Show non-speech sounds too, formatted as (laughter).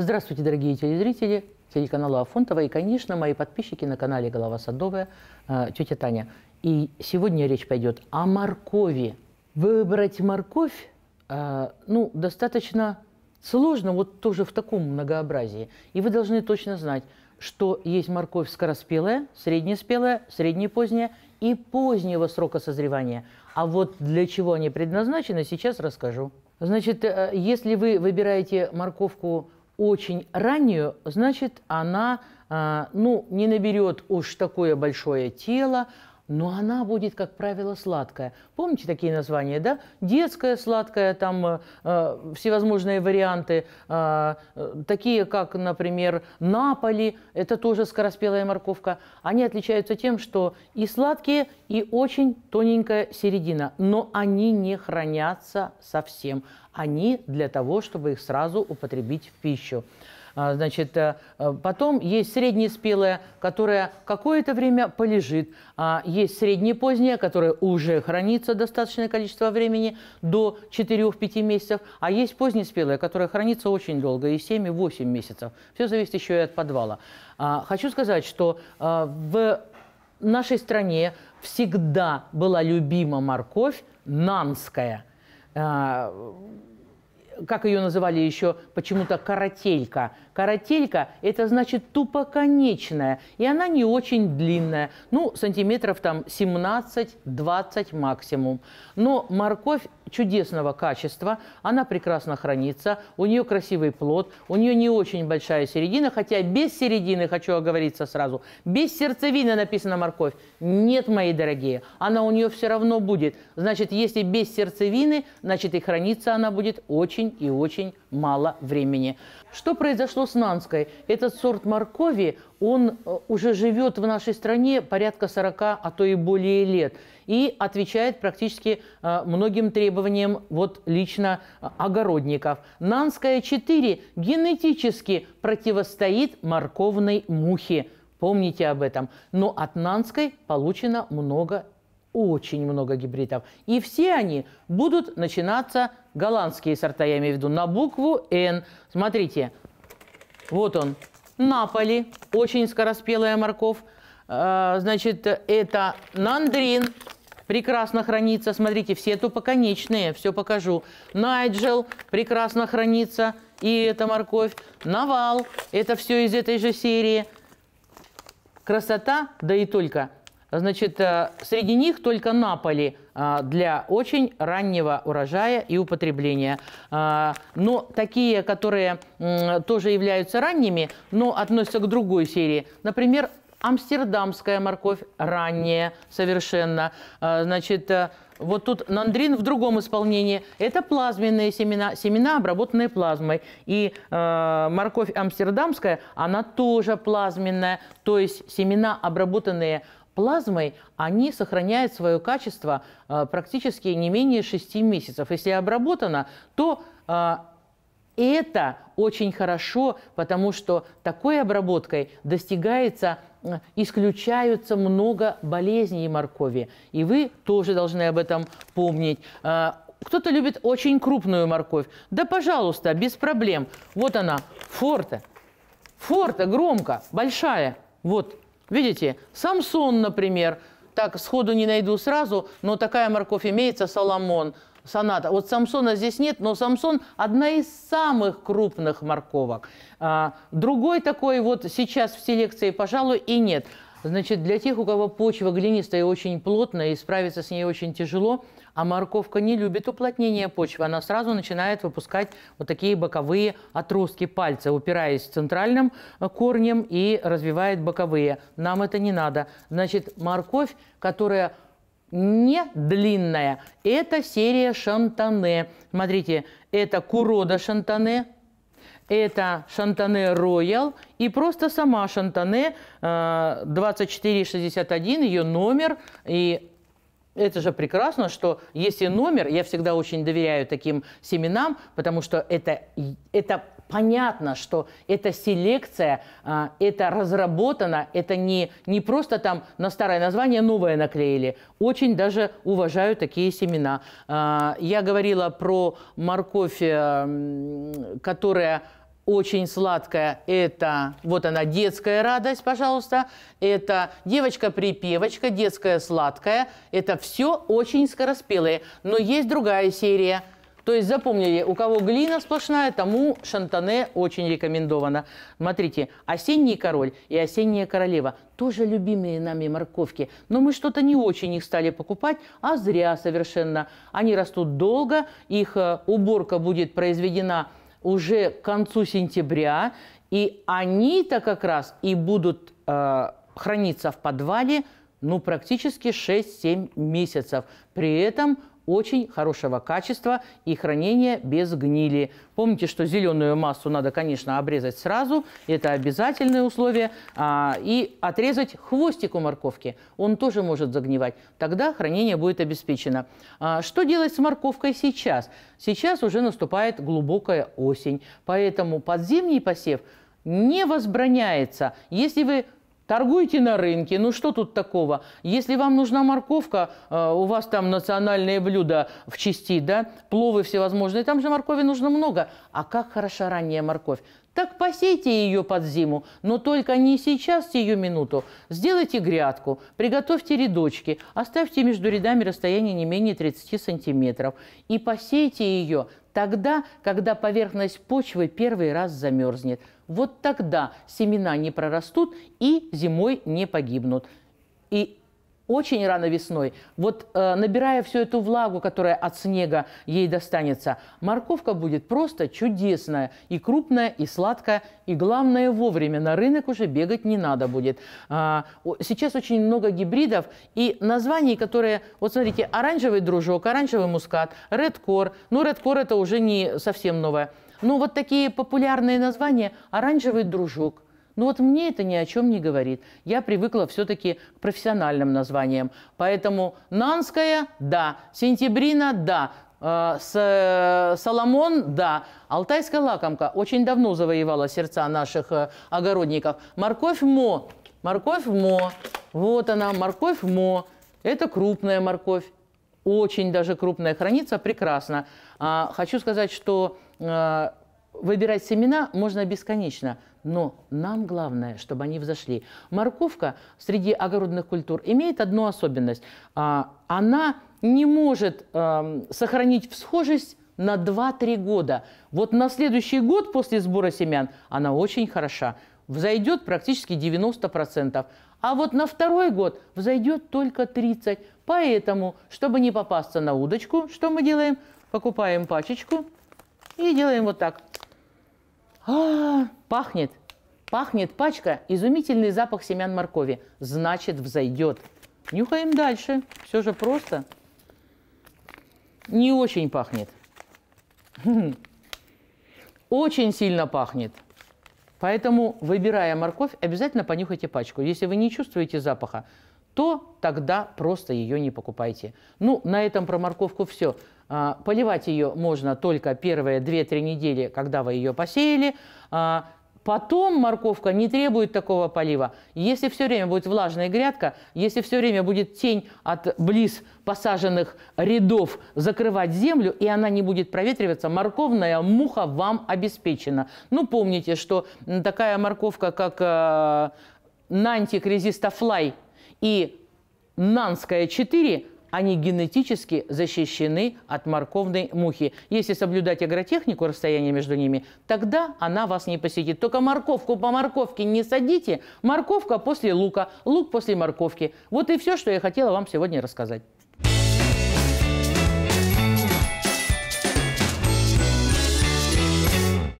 Здравствуйте, дорогие телезрители телеканала Афонтова и, конечно, мои подписчики на канале «Голова садовая» э, тетя Таня. И сегодня речь пойдет о моркови. Выбрать морковь, э, ну, достаточно сложно, вот тоже в таком многообразии. И вы должны точно знать, что есть морковь скороспелая, среднеспелая, среднепоздняя и позднего срока созревания. А вот для чего они предназначены, сейчас расскажу. Значит, э, если вы выбираете морковку очень раннюю, значит, она а, ну, не наберет уж такое большое тело, но она будет, как правило, сладкая. Помните такие названия, да? Детская сладкая, там э, э всевозможные варианты, а, э, такие как, например, Наполи, это тоже скороспелая морковка. Они отличаются тем, что и сладкие, и очень тоненькая середина, но они не хранятся совсем. Они для того, чтобы их сразу употребить в пищу. А, значит, э, э, потом есть среднеспелая, которая какое-то время полежит. А есть среднепоздняя, которая уже хранится достаточное количество времени, до 4-5 месяцев. А есть позднеспелая, которая хранится очень долго, и 7-8 месяцев. Все зависит еще и от подвала. А, хочу сказать, что в нашей стране всегда была любима морковь нанская как ее называли еще почему-то, карателька. Карателька – это значит тупоконечная, и она не очень длинная, ну, сантиметров там 17-20 максимум. Но морковь чудесного качества, она прекрасно хранится, у нее красивый плод, у нее не очень большая середина, хотя без середины, хочу оговориться сразу, без сердцевины написана морковь. Нет, мои дорогие, она у нее все равно будет. Значит, если без сердцевины, значит и хранится она будет очень и очень мало времени. Что произошло с Нанской? Этот сорт моркови, он э, уже живет в нашей стране порядка 40, а то и более лет. И отвечает практически э, многим требованиям вот лично э, огородников. Нанская 4 генетически противостоит морковной мухе. Помните об этом. Но от Нанской получено много очень много гибридов. И все они будут начинаться, голландские сорта, я имею в виду, на букву «Н». Смотрите, вот он, Наполи, очень скороспелая морковь. А, значит, это Нандрин, прекрасно хранится. Смотрите, все тупоконечные, все покажу. Найджел прекрасно хранится, и это морковь. Навал, это все из этой же серии. Красота, да и только – Значит, э, среди них только наполи э, для очень раннего урожая и употребления. Э, но такие, которые тоже являются ранними, но относятся к другой серии. Например, амстердамская морковь ранняя совершенно. Значит, вот тут нандрин в другом исполнении. Это плазменные семена, семена, обработанные плазмой. И э, морковь амстердамская, она тоже плазменная. То есть семена, обработанные плазмой плазмой, они сохраняют свое качество э, практически не менее 6 месяцев. Если обработано, то э, это очень хорошо, потому что такой обработкой достигается э, исключаются много болезней моркови. И вы тоже должны об этом помнить. Кто-то любит очень крупную морковь. Да, пожалуйста, без проблем. Вот она, Форта, Форта, громко, большая. Вот, Видите, Самсон, например, так сходу не найду сразу, но такая морковь имеется, Соломон, соната. Вот Самсона здесь нет, но Самсон – одна из самых крупных морковок. А, другой такой вот сейчас в селекции, пожалуй, и нет. Значит, для тех, у кого почва глинистая и очень плотная, и справиться с ней очень тяжело – а морковка не любит уплотнение почвы, она сразу начинает выпускать вот такие боковые отростки пальца, упираясь центральным э, корнем и развивает боковые. Нам это не надо. Значит, морковь, которая не длинная, это серия шантане. Смотрите, это курода шантане, это Шантане Роял и просто сама Шантане 2461, э, ее номер и это же прекрасно, что если номер, я всегда очень доверяю таким семенам, потому что это, это понятно, что это селекция, а, это разработано, это не, не просто там на старое название новое наклеили. Очень даже уважаю такие семена. А, я говорила про морковь, э, которая очень сладкая – это вот она детская радость, пожалуйста, это девочка-припевочка, детская сладкая, это все очень скороспелые. Но есть другая серия. То есть запомнили, у кого глина сплошная, тому шантане очень рекомендовано. Смотрите, осенний король и осенняя королева тоже любимые нами морковки, но мы что-то не очень их стали покупать, а зря совершенно. Они растут долго, их э, уборка будет произведена уже к концу сентября, и они-то как раз и будут э, храниться в подвале ну, практически 6-7 месяцев. При этом очень хорошего качества и хранения без гнили. Помните, что зеленую массу надо, конечно, обрезать сразу, это обязательное условие, а, и отрезать хвостик у морковки, он тоже может загнивать, тогда хранение будет обеспечено. А, что делать с морковкой сейчас? Сейчас уже наступает глубокая осень, поэтому подзимний посев не возбраняется. Если вы Торгуйте на рынке, ну что тут такого? Если вам нужна морковка, э, у вас там национальное блюдо в части, да, пловы всевозможные, там же моркови нужно много. А как хороша ранняя морковь? Так посейте ее под зиму, но только не сейчас, ее минуту. Сделайте грядку, приготовьте рядочки, оставьте между рядами расстояние не менее 30 сантиметров и посейте ее тогда, когда поверхность почвы первый раз замерзнет – вот тогда семена не прорастут и зимой не погибнут. И очень рано весной, вот э, набирая всю эту влагу, которая от снега ей достанется, морковка будет просто чудесная. И крупная, и сладкая, и главное вовремя. На рынок уже бегать не надо будет. А, сейчас очень много гибридов и названий, которые, вот смотрите, оранжевый дружок, оранжевый мускат, редкор. Ну, редкор это уже не совсем новое. Ну, вот такие популярные названия «оранжевый дружок», ну вот мне это ни о чем не говорит. Я привыкла все-таки к профессиональным названиям. Поэтому Нанская – да, Сентябрина – да, «Э, с, Соломон – да. Алтайская лакомка очень давно завоевала сердца наших э, огородников. Морковь мо, морковь мо, вот она, морковь мо. Это крупная морковь, очень даже крупная, хранится прекрасно. А, хочу сказать, что а, выбирать семена можно бесконечно, но нам главное, чтобы они взошли. Морковка среди огородных культур имеет одну особенность. А, она не может сохранить всхожесть на 2-3 года. Вот на следующий год после сбора семян она очень хороша. Взойдет практически 90%. А вот на второй год взойдет только 30%. Поэтому, чтобы не попасться на удочку, что мы делаем? Покупаем пачечку – и делаем вот так. А, -а, -а пахнет, пахнет пачка, изумительный запах семян моркови. Значит, взойдет. Нюхаем дальше. Все же просто. Не очень пахнет. (laughs) Очень сильно пахнет. Поэтому, выбирая морковь, обязательно понюхайте пачку. Если вы не чувствуете запаха, то тогда просто ее не покупайте. Ну, на этом про морковку все. А, поливать ее можно только первые 2-3 недели, когда вы ее посеяли. А, потом морковка не требует такого полива. Если все время будет влажная грядка, если все время будет тень от близ посаженных рядов закрывать землю, и она не будет проветриваться, морковная муха вам обеспечена. Ну, помните, что такая морковка, как э, нантик резистофлай – и нанская 4 они генетически защищены от морковной мухи. Если соблюдать агротехнику, расстояние между ними, тогда она вас не посетит. Только морковку по морковке не садите. Морковка после лука, лук после морковки. Вот и все, что я хотела вам сегодня рассказать.